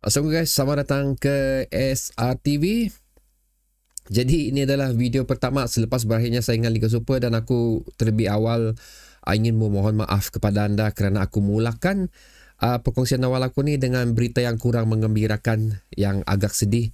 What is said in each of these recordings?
Assalamualaikum guys, selamat datang ke SRTV Jadi ini adalah video pertama selepas berakhirnya Saya saingan Liga Super Dan aku terlebih awal ingin memohon maaf kepada anda Kerana aku mulakan uh, perkongsian awal aku ni dengan berita yang kurang mengembirakan Yang agak sedih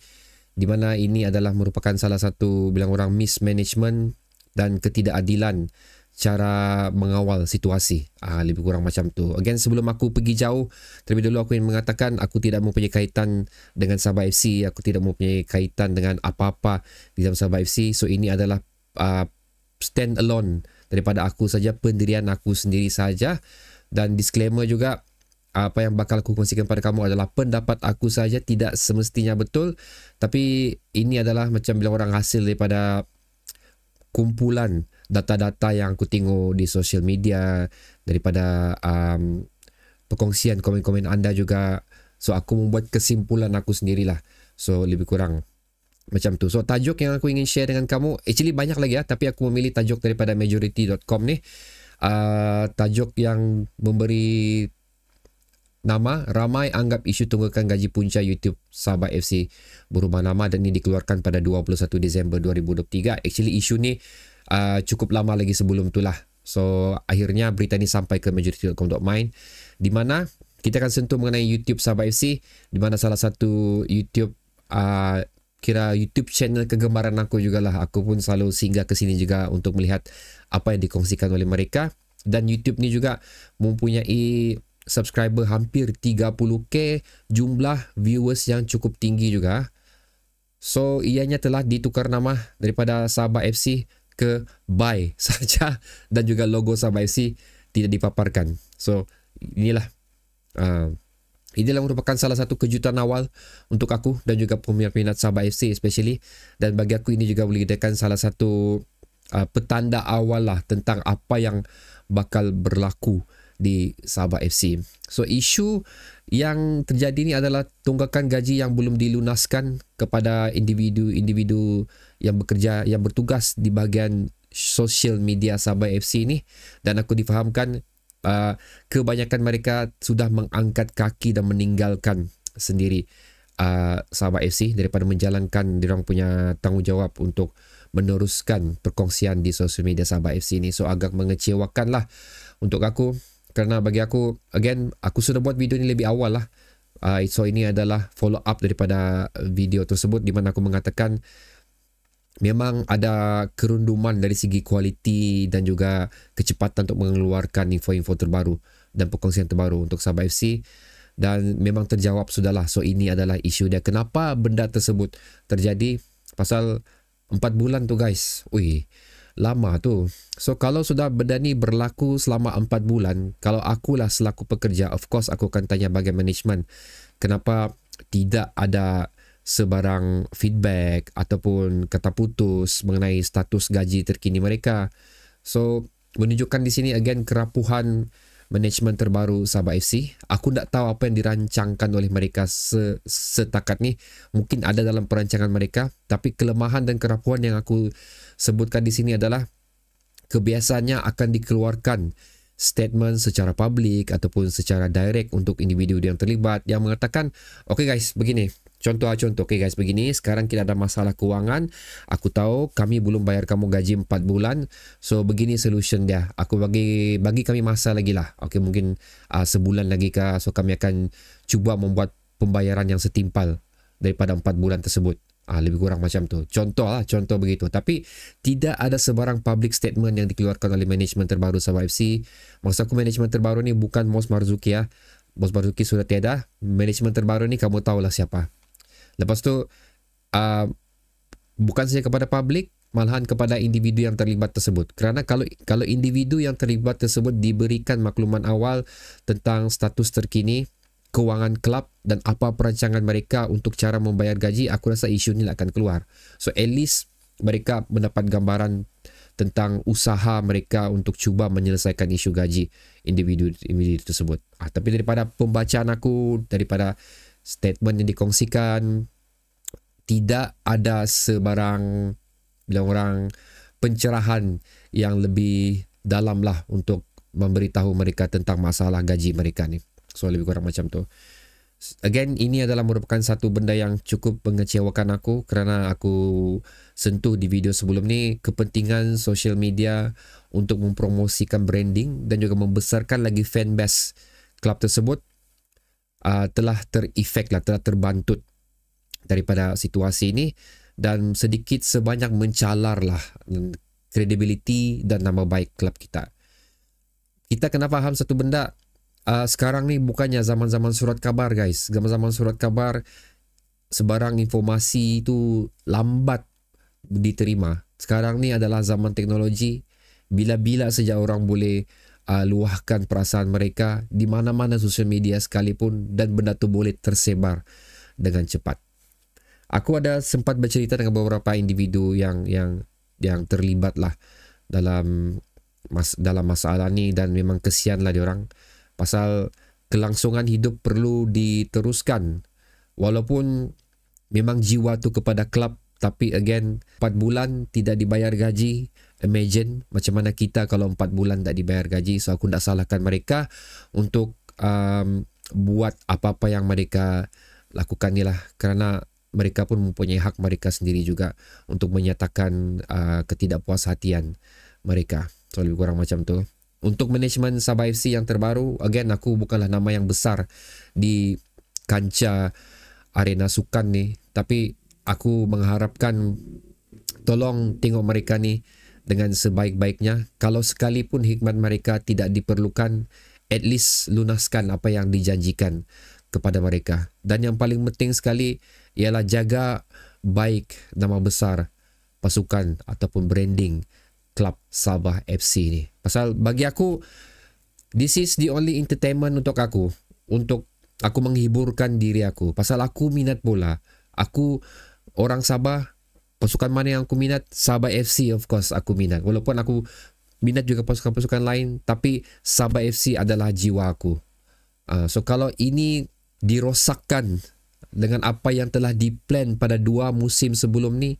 Di mana ini adalah merupakan salah satu bilang orang mismanagement dan ketidakadilan cara mengawal situasi uh, lebih kurang macam tu again sebelum aku pergi jauh terlebih dulu aku ingin mengatakan aku tidak mempunyai kaitan dengan Sabah FC aku tidak mempunyai kaitan dengan apa-apa di dalam Sabah FC so ini adalah uh, ah, stand alone daripada aku saja pendirian aku sendiri saja dan disclaimer juga apa yang bakal aku kongsikan pada kamu adalah pendapat aku saja tidak semestinya betul tapi ini adalah macam bila orang hasil daripada kumpulan data-data yang aku tengok di social media daripada um, perkongsian komen-komen anda juga so aku membuat kesimpulan aku sendirilah so lebih kurang macam tu so tajuk yang aku ingin share dengan kamu actually banyak lagi ya tapi aku memilih tajuk daripada majority.com ni uh, tajuk yang memberi nama ramai anggap isu tunggakan gaji punca YouTube Sabah FC berubah nama dan ini dikeluarkan pada 21 Disember 2023 actually isu ni uh, cukup lama lagi sebelum itulah. So akhirnya berita ini sampai ke majority.com.main di mana kita akan sentuh mengenai YouTube Sabah FC di mana salah satu YouTube uh, kira YouTube channel kegemaran aku juga lah, Aku pun selalu singgah ke sini juga untuk melihat apa yang dikongsikan oleh mereka dan YouTube ni juga mempunyai subscriber hampir 30k jumlah viewers yang cukup tinggi juga. So ianya telah ditukar nama daripada Sabah FC ke buy saja dan juga logo FC tidak dipaparkan. So inilah uh, Inilah merupakan salah satu kejutan awal untuk aku dan juga peminat-peminat Sabah FC especially. Dan bagi aku ini juga boleh dikatakan salah satu uh, petanda awal lah tentang apa yang bakal berlaku di Sabah FC. So isu yang terjadi ini adalah tunggakan gaji yang belum dilunaskan kepada individu-individu yang bekerja yang bertugas di bahagian social media Sabah FC ini, dan aku difahamkan uh, kebanyakan mereka sudah mengangkat kaki dan meninggalkan sendiri uh, Sabah FC daripada menjalankan diorang punya tanggungjawab untuk meneruskan perkongsian di social media Sabah FC ini. so agak mengecewakan lah untuk aku kerana bagi aku again aku sudah buat video ini lebih awal lah uh, so ini adalah follow up daripada video tersebut di mana aku mengatakan memang ada kerunduman dari segi kualiti dan juga kecepatan untuk mengeluarkan info-info terbaru dan perkongsian terbaru untuk Sabah FC dan memang terjawab sudahlah so ini adalah isu dia kenapa benda tersebut terjadi pasal 4 bulan tu guys ui lama tu so kalau sudah benda ni berlaku selama 4 bulan kalau akulah selaku pekerja of course aku akan tanya bagian management kenapa tidak ada sebarang feedback ataupun kata putus mengenai status gaji terkini mereka. So, menunjukkan di sini again kerapuhan manajemen terbaru Sabah FC. Aku tak tahu apa yang dirancangkan oleh mereka setakat ni. Mungkin ada dalam perancangan mereka. Tapi kelemahan dan kerapuhan yang aku sebutkan di sini adalah kebiasaannya akan dikeluarkan statement secara publik ataupun secara direct untuk individu yang terlibat yang mengatakan, okay guys, begini, Contoh lah contoh. Okay guys begini. Sekarang kita ada masalah kewangan. Aku tahu kami belum bayar kamu gaji 4 bulan. So begini solution dia. Aku bagi bagi kami masa lagi lah. Okay mungkin uh, sebulan lagi kah. So kami akan cuba membuat pembayaran yang setimpal daripada 4 bulan tersebut. Ah, lebih kurang macam tu. Contoh lah, contoh begitu. Tapi tidak ada sebarang public statement yang dikeluarkan oleh management terbaru Sabah FC. Maksud aku manajemen terbaru ni bukan Mos Marzuki ya. Ah. Bos Marzuki sudah tiada. Management terbaru ni kamu tahulah siapa. Lepas tu uh, bukan saja kepada publik malahan kepada individu yang terlibat tersebut. Kerana kalau kalau individu yang terlibat tersebut diberikan makluman awal tentang status terkini kewangan klub dan apa perancangan mereka untuk cara membayar gaji, aku rasa isu ini lah akan keluar. So at least mereka mendapat gambaran tentang usaha mereka untuk cuba menyelesaikan isu gaji individu individu tersebut. Ah, tapi daripada pembacaan aku, daripada statement yang dikongsikan tidak ada sebarang bilang orang pencerahan yang lebih dalam lah untuk memberitahu mereka tentang masalah gaji mereka ni. So lebih kurang macam tu. Again, ini adalah merupakan satu benda yang cukup mengecewakan aku kerana aku sentuh di video sebelum ni kepentingan social media untuk mempromosikan branding dan juga membesarkan lagi fan base club tersebut uh, telah terefek lah, telah terbantut daripada situasi ini dan sedikit sebanyak mencalar lah credibility dan nama baik klub kita. Kita kena faham satu benda, uh, sekarang ni bukannya zaman-zaman surat kabar guys. Zaman-zaman surat kabar, sebarang informasi itu lambat diterima. Sekarang ni adalah zaman teknologi, bila-bila saja orang boleh uh, luahkan perasaan mereka di mana-mana sosial media sekalipun dan benda tu boleh tersebar dengan cepat. Aku ada sempat bercerita dengan beberapa individu yang yang yang terlibat lah dalam mas, dalam masalah ni dan memang kesian lah orang pasal kelangsungan hidup perlu diteruskan walaupun memang jiwa tu kepada klub tapi again 4 bulan tidak dibayar gaji imagine macam mana kita kalau 4 bulan tak dibayar gaji so aku tak salahkan mereka untuk um, buat apa-apa yang mereka lakukan ni lah kerana mereka pun mempunyai hak mereka sendiri juga untuk menyatakan uh, ketidakpuas hatian mereka so lebih kurang macam tu untuk manajemen Sabah FC yang terbaru again aku bukanlah nama yang besar di kancah arena sukan ni tapi aku mengharapkan tolong tengok mereka ni dengan sebaik-baiknya kalau sekalipun hikmat mereka tidak diperlukan at least lunaskan apa yang dijanjikan kepada mereka dan yang paling penting sekali ialah jaga baik nama besar pasukan ataupun branding klub Sabah FC ni pasal bagi aku this is the only entertainment untuk aku untuk aku menghiburkan diri aku pasal aku minat bola aku orang Sabah pasukan mana yang aku minat Sabah FC of course aku minat walaupun aku minat juga pasukan-pasukan lain tapi Sabah FC adalah jiwa aku uh, so kalau ini dirosakkan dengan apa yang telah diplan pada dua musim sebelum ni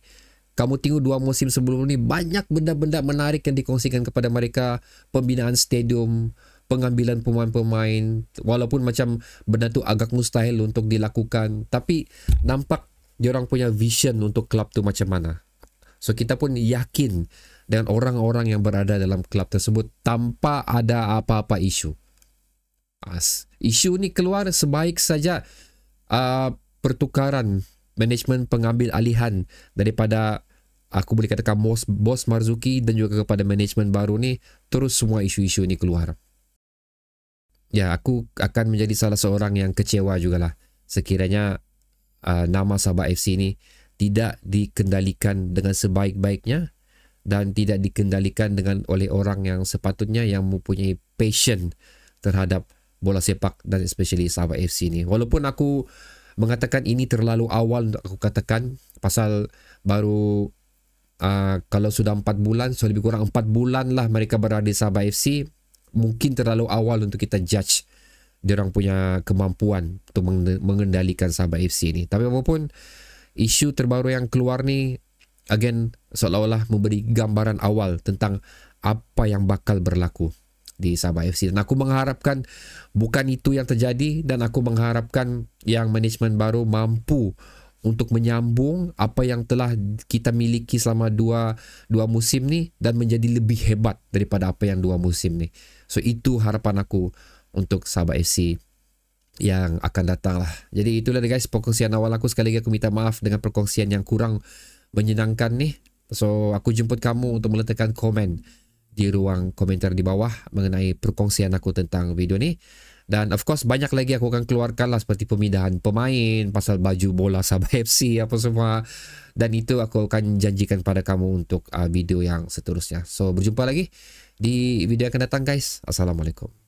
kamu tengok dua musim sebelum ni banyak benda-benda menarik yang dikongsikan kepada mereka pembinaan stadium pengambilan pemain-pemain walaupun macam benda tu agak mustahil untuk dilakukan tapi nampak Orang punya vision untuk klub tu macam mana. So kita pun yakin dengan orang-orang yang berada dalam klub tersebut tanpa ada apa-apa isu. As isu ni keluar sebaik saja uh, pertukaran manajemen pengambil alihan daripada aku boleh katakan bos, bos Marzuki dan juga kepada manajemen baru ni terus semua isu-isu ni keluar. Ya, aku akan menjadi salah seorang yang kecewa jugalah sekiranya uh, nama Sabah FC ini tidak dikendalikan dengan sebaik-baiknya dan tidak dikendalikan dengan oleh orang yang sepatutnya yang mempunyai passion terhadap bola sepak dan especially Sabah FC ini. Walaupun aku mengatakan ini terlalu awal untuk aku katakan pasal baru uh, kalau sudah 4 bulan, so lebih kurang 4 bulan lah mereka berada di Sabah FC, mungkin terlalu awal untuk kita judge dia orang punya kemampuan untuk mengendalikan Sabah FC ni. Tapi walaupun isu terbaru yang keluar ni again seolah-olah memberi gambaran awal tentang apa yang bakal berlaku di Sabah FC. Dan aku mengharapkan bukan itu yang terjadi dan aku mengharapkan yang manajemen baru mampu untuk menyambung apa yang telah kita miliki selama dua dua musim ni dan menjadi lebih hebat daripada apa yang dua musim ni. So itu harapan aku untuk Sabah FC yang akan datang lah. Jadi itulah guys perkongsian awal aku sekali lagi aku minta maaf dengan perkongsian yang kurang menyenangkan ni. So aku jemput kamu untuk meletakkan komen di ruang komentar di bawah mengenai perkongsian aku tentang video ni. Dan of course banyak lagi aku akan keluarkan lah seperti pemindahan pemain, pasal baju bola Sabah FC apa semua. Dan itu aku akan janjikan pada kamu untuk uh, video yang seterusnya. So berjumpa lagi di video yang akan datang guys. Assalamualaikum.